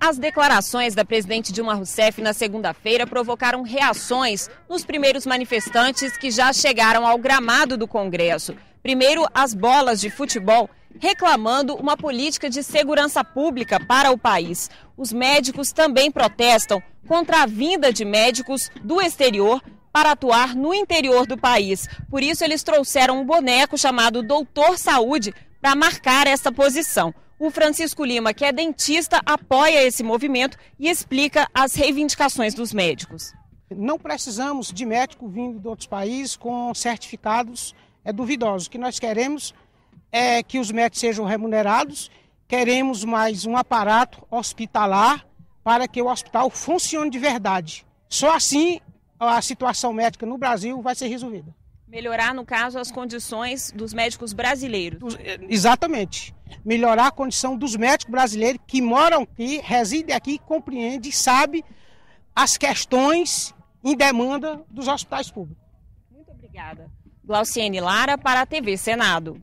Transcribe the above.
As declarações da presidente Dilma Rousseff na segunda-feira provocaram reações nos primeiros manifestantes que já chegaram ao gramado do Congresso. Primeiro, as bolas de futebol reclamando uma política de segurança pública para o país. Os médicos também protestam contra a vinda de médicos do exterior para atuar no interior do país. Por isso, eles trouxeram um boneco chamado Doutor Saúde para marcar essa posição. O Francisco Lima, que é dentista, apoia esse movimento e explica as reivindicações dos médicos. Não precisamos de médico vindo de outros países com certificados é, duvidosos. O que nós queremos é que os médicos sejam remunerados, queremos mais um aparato hospitalar para que o hospital funcione de verdade. Só assim a situação médica no Brasil vai ser resolvida. Melhorar, no caso, as condições dos médicos brasileiros. É, exatamente melhorar a condição dos médicos brasileiros que moram aqui, residem aqui, compreendem e sabem as questões em demanda dos hospitais públicos. Muito obrigada. Glauciene Lara para a TV Senado.